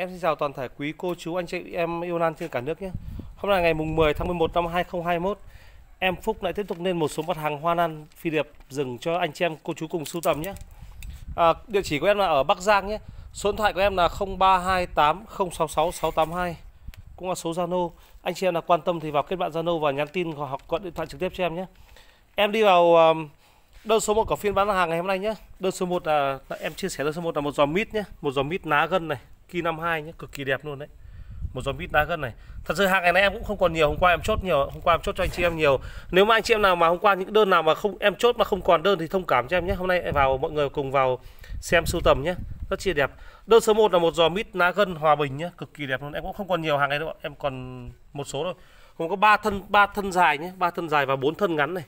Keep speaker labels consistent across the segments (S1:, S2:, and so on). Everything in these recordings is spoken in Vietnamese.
S1: Em xin chào toàn thể quý cô chú anh chị em yêu nan trên cả nước nhé. Hôm nay ngày mùng 10 tháng 11 năm 2021, em Phúc lại tiếp tục lên một số mặt hàng hoa lan phi điệp dừng cho anh chị em cô chú cùng sưu tầm nhé. À, địa chỉ của em là ở Bắc Giang nhé. Số điện thoại của em là 0328066682 cũng là số Zalo. Anh chị em là quan tâm thì vào kết bạn Zalo và nhắn tin hoặc gọi điện thoại trực tiếp cho em nhé. Em đi vào um, đơn số 1 của phiên bán hàng ngày hôm nay nhé. Đơn số 1 là em chia sẻ đơn số 1 là một giò mít nhé, một giò mít ná gân này, Ki 52 nhé cực kỳ đẹp luôn đấy một dòng vít đa gân này thật sự hàng ngày nay em cũng không còn nhiều hôm qua em chốt nhiều hôm qua em chốt cho anh chị em nhiều nếu mà anh chị em nào mà hôm qua những đơn nào mà không em chốt mà không còn đơn thì thông cảm cho em nhé hôm nay em vào mọi người cùng vào xem sưu tầm nhé rất chia đẹp đơn số 1 là một giò mít ná gân hòa bình nhé cực kỳ đẹp luôn em cũng không còn nhiều hàng này đâu em còn một số thôi còn có ba thân ba thân dài nhé ba thân dài và bốn thân ngắn này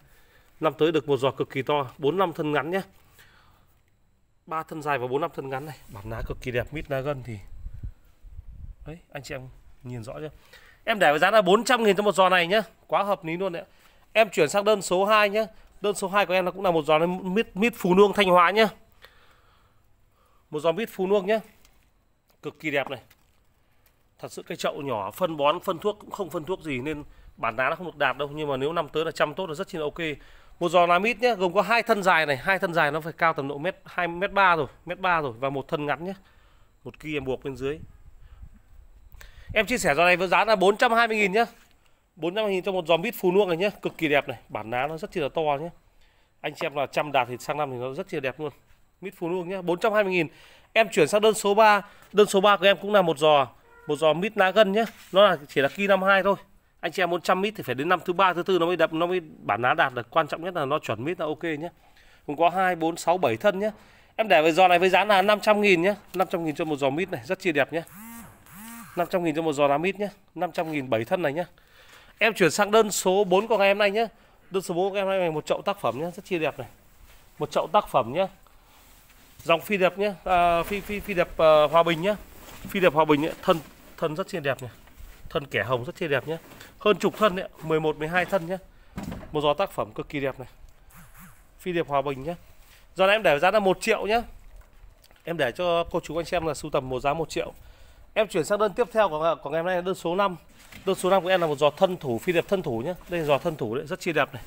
S1: năm tới được một giò cực kỳ to bốn năm thân ngắn nhé ba thân dài và bốn năm thân ngắn này bản lá cực kỳ đẹp mít lá gân thì đấy anh chị em nhìn rõ chưa em để với giá là 400 nghìn cho một giò này nhá quá hợp lý luôn đấy em chuyển sang đơn số 2 nhá đơn số 2 của em là cũng là một giò mít mít phù nương thanh hóa nhá một giò mít phù nương nhá cực kỳ đẹp này thật sự cái chậu nhỏ phân bón phân thuốc cũng không phân thuốc gì nên bản đá nó không được đạt đâu nhưng mà nếu năm tới là chăm tốt là rất chi là ok một giò nám ít nhé gồm có hai thân dài này hai thân dài nó phải cao tầm độ mét hai mét ba rồi mét ba rồi và một thân ngắn nhé một kia em buộc bên dưới em chia sẻ giò này với giá là 420 000 nhé 450 000 cho một giò mít phù nuông này nhé cực kỳ đẹp này bản lá nó rất chi là to nhé anh xem em là trăm đạt thì sang năm thì nó rất chi là đẹp luôn mít phù nuông nhé bốn trăm 420 000 em chuyển sang đơn số 3 đơn số 3 của em cũng là một giò một giò mít lá gân nhé nó là chỉ là năm hai thôi anh chị em 100 mít thì phải đến năm thứ ba thứ tư nó mới đập nó mới bản lá đạt được quan trọng nhất là nó chuẩn mít là ok nhé cũng có 2, 4, 6, 7 thân nhé em để với giò này với giá là 500 nghìn nhé 500 nghìn cho một giò mít này rất chia đẹp nhé 500 nghìn cho một giò lá mít nhé 500 nghìn 7 thân này nhé em chuyển sang đơn số 4 của ngày hôm nay nhé đơn số 4 của em nay này một chậu tác phẩm nhé rất chia đẹp này một chậu tác phẩm nhé dòng phi đẹp nhé à, phi phi phi đẹp uh, hòa bình nhé phi đẹp hòa bình nhé thân thân rất chia đẹp này thân kẻ hồng rất chi đẹp nhé hơn chục thân đấy 11 12 thân nhé một giò tác phẩm cực kỳ đẹp này phi điệp hòa bình nhé do này em để giá là một triệu nhé em để cho cô chú anh xem là sưu tầm một giá một triệu em chuyển sang đơn tiếp theo của của ngày hôm nay là đơn số 5 đơn số 5 của em là một giò thân thủ phi điệp thân thủ nhé đây là giò thân thủ đấy rất chi đẹp này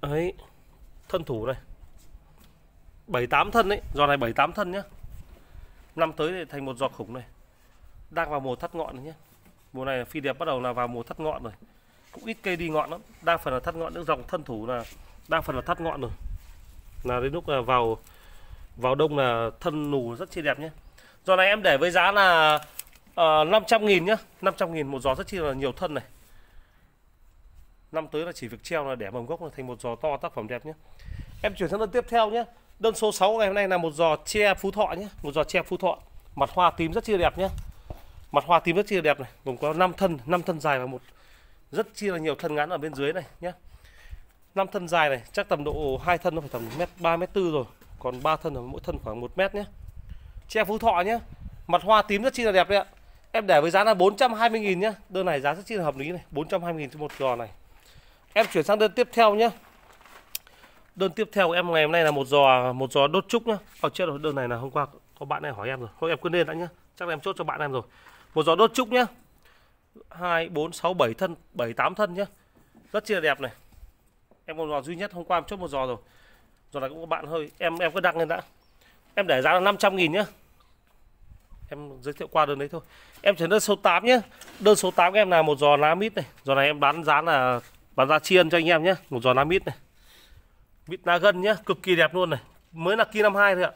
S1: ấy thân thủ này 78 thân đấy giò này 78 thân nhé năm tới thì thành một giò khủng này đang vào mùa thắt ngọn này nhé mùa này phi đẹp bắt đầu là vào mùa thắt ngọn rồi cũng ít cây đi ngọn lắm đa phần là thắt ngọn những dòng thân thủ là đa phần là thắt ngọn rồi là đến lúc là vào vào đông là thân nù rất chi đẹp nhé giò này em để với giá là uh, ờ, 500 nghìn nhá 500 nghìn một giò rất chi là nhiều thân này năm tới là chỉ việc treo là để mầm gốc là thành một giò to tác phẩm đẹp nhé em chuyển sang đơn tiếp theo nhé đơn số 6 ngày hôm nay là một giò tre phú thọ nhé một giò tre phú thọ mặt hoa tím rất chi đẹp nhé mặt hoa tím rất chi là đẹp này gồm có 5 thân 5 thân dài và một rất chi là nhiều thân ngắn ở bên dưới này nhé 5 thân dài này chắc tầm độ hai thân nó phải tầm mét ba mét tư rồi còn ba thân là mỗi thân khoảng 1 mét nhé tre phú thọ nhé mặt hoa tím rất chi là đẹp đấy ạ em để với giá là 420.000 nhé đơn này giá rất chi là hợp lý này 420.000 cho một giò này em chuyển sang đơn tiếp theo nhé đơn tiếp theo của em ngày hôm nay là một giò một giò đốt trúc nhá. Ở ờ, chết rồi, đơn này là hôm qua có bạn này hỏi em rồi. Thôi em cứ lên đã nhá. Chắc là em chốt cho bạn em rồi một giỏ đốt trúc nhá hai bốn sáu bảy thân bảy tám thân nhá rất chi là đẹp này em một giò duy nhất hôm qua em chốt một giò rồi giò này cũng có bạn hơi em em cứ đăng lên đã em để giá là 500 nghìn nhá em giới thiệu qua đơn đấy thôi em chuyển đơn số 8 nhé đơn số 8 em là một giò lá mít này giò này em bán giá là bán giá chiên cho anh em nhé một giò lá mít này mít lá gân nhá cực kỳ đẹp luôn này mới là kia năm hai thôi ạ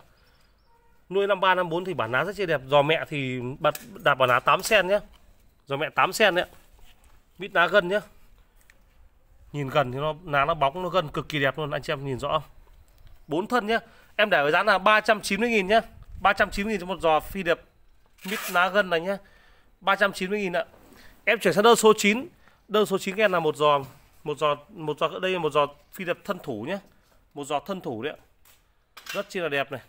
S1: nuôi năm ba năm bốn thì bản lá rất chi đẹp giò mẹ thì bật đạt bản lá 8 sen nhé giò mẹ 8 sen đấy bít lá gần nhé nhìn gần thì nó lá nó bóng nó gần cực kỳ đẹp luôn anh chị em nhìn rõ không bốn thân nhé em để với giá là 390 000 nhé 390 000 cho một giò phi đẹp mít lá gần này nhé 390 000 ạ em chuyển sang đơn số 9 đơn số 9 em là một giò một giò một giò ở đây là một giò phi đẹp thân thủ nhé một giò thân thủ đấy ạ rất chi là đẹp này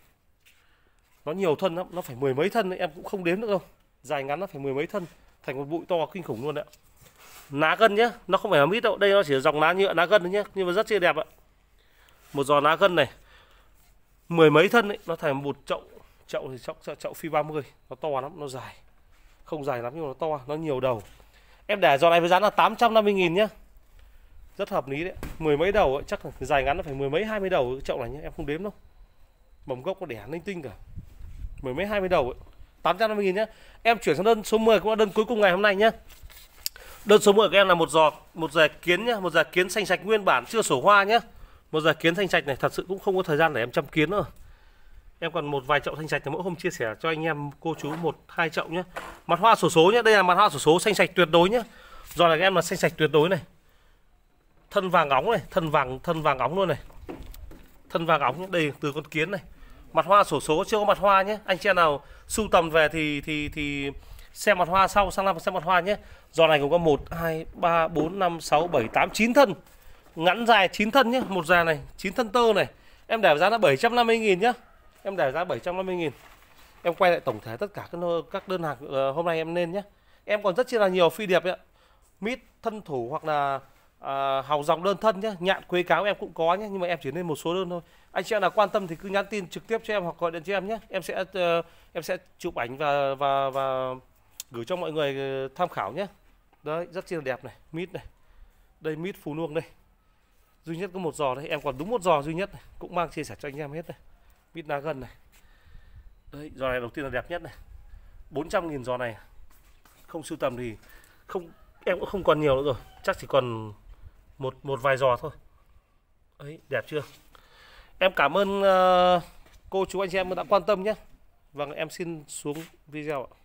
S1: nó nhiều thân lắm nó phải mười mấy thân em cũng không đếm được đâu dài ngắn nó phải mười mấy thân thành một bụi to kinh khủng luôn ạ lá gân nhá, nó không phải là mít đâu đây nó chỉ là dòng lá nhựa lá gân thôi nhé nhưng mà rất chia đẹp ạ một giò lá gân này mười mấy thân ấy, nó thành một chậu chậu thì chậu chậu phi 30 nó to lắm nó dài không dài lắm nhưng mà nó to nó nhiều đầu em để giò này với giá là 850 nghìn nhá rất hợp lý đấy mười mấy đầu ấy, chắc là dài ngắn nó phải mười mấy hai mươi đầu chậu này nhé em không đếm đâu mầm gốc có đẻ linh tinh cả mười mấy hai mươi đầu ấy. 850 000 nhé Em chuyển sang đơn số 10 cũng là đơn cuối cùng ngày hôm nay nhé Đơn số 10 của em là một giò một dè kiến nhé, một dè kiến xanh sạch nguyên bản chưa sổ hoa nhé. Một dè kiến xanh sạch này thật sự cũng không có thời gian để em chăm kiến nữa. Em còn một vài chậu xanh sạch mỗi hôm chia sẻ cho anh em cô chú một hai chậu nhé. Mặt hoa sổ số nhé, đây là mặt hoa sổ số xanh sạch tuyệt đối nhé. Giò này em là xanh sạch tuyệt đối này. Thân vàng óng này, thân vàng thân vàng óng luôn này. Thân vàng óng nhé. đây từ con kiến này mặt hoa sổ số chưa có mặt hoa nhé anh chị em nào sưu tầm về thì thì thì xem mặt hoa sau sang năm xem mặt hoa nhé giò này cũng có một hai ba bốn năm sáu bảy tám chín thân ngắn dài chín thân nhé một già này chín thân tơ này em để giá là 750 nghìn nhé em để giá 750 nghìn em quay lại tổng thể tất cả các các đơn hàng ờ, hôm nay em lên nhé em còn rất chi là nhiều phi điệp ạ mít thân thủ hoặc là à, hào dòng đơn thân nhé nhạn quế cáo em cũng có nhé nhưng mà em chỉ lên một số đơn thôi anh chị em nào quan tâm thì cứ nhắn tin trực tiếp cho em hoặc gọi điện cho em nhé em sẽ uh, em sẽ chụp ảnh và và và gửi cho mọi người ờ, tham khảo nhé đấy rất chi là đẹp này mít này đây mít phú luông đây duy nhất có một giò đấy, em còn đúng một giò duy nhất này. cũng mang chia sẻ cho anh em hết này mít lá gần này đấy giò này đầu tiên là đẹp nhất này 400.000 giò này không sưu tầm thì không em cũng không còn nhiều nữa rồi chắc chỉ còn một một vài giò thôi ấy đẹp chưa em cảm ơn uh, cô chú anh chị em đã quan tâm nhé vâng em xin xuống video ạ